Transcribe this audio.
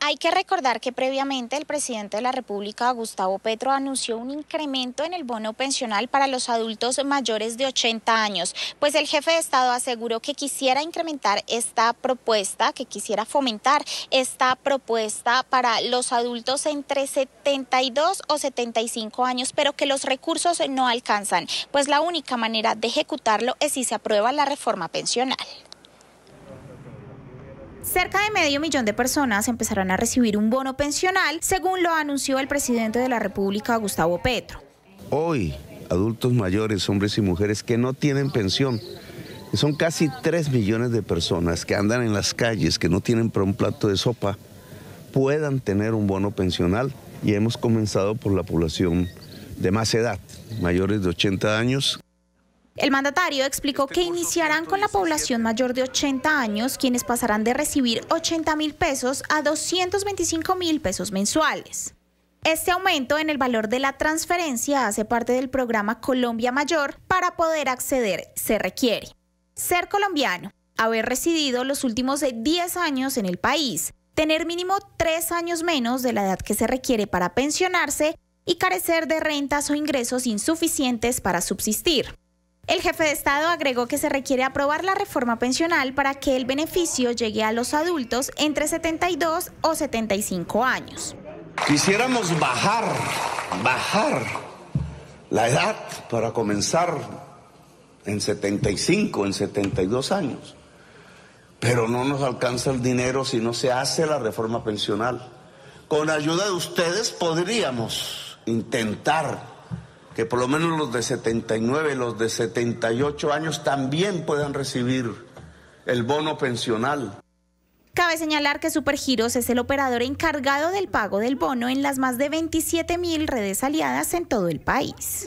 Hay que recordar que previamente el presidente de la República, Gustavo Petro, anunció un incremento en el bono pensional para los adultos mayores de 80 años, pues el jefe de Estado aseguró que quisiera incrementar esta propuesta, que quisiera fomentar esta propuesta para los adultos entre 72 o 75 años, pero que los recursos no alcanzan, pues la única manera de ejecutarlo es si se aprueba la reforma pensional. Cerca de medio millón de personas empezarán a recibir un bono pensional, según lo anunció el presidente de la República, Gustavo Petro. Hoy, adultos mayores, hombres y mujeres que no tienen pensión, son casi 3 millones de personas que andan en las calles, que no tienen para un plato de sopa, puedan tener un bono pensional y hemos comenzado por la población de más edad, mayores de 80 años. El mandatario explicó este que iniciarán con la población mayor de 80 años, quienes pasarán de recibir 80 mil pesos a 225 mil pesos mensuales. Este aumento en el valor de la transferencia hace parte del programa Colombia Mayor. Para poder acceder se requiere ser colombiano, haber residido los últimos 10 años en el país, tener mínimo 3 años menos de la edad que se requiere para pensionarse y carecer de rentas o ingresos insuficientes para subsistir. El jefe de Estado agregó que se requiere aprobar la reforma pensional para que el beneficio llegue a los adultos entre 72 o 75 años. Quisiéramos bajar, bajar la edad para comenzar en 75, en 72 años, pero no nos alcanza el dinero si no se hace la reforma pensional. Con ayuda de ustedes podríamos intentar que por lo menos los de 79, los de 78 años también puedan recibir el bono pensional. Cabe señalar que Supergiros es el operador encargado del pago del bono en las más de 27 mil redes aliadas en todo el país.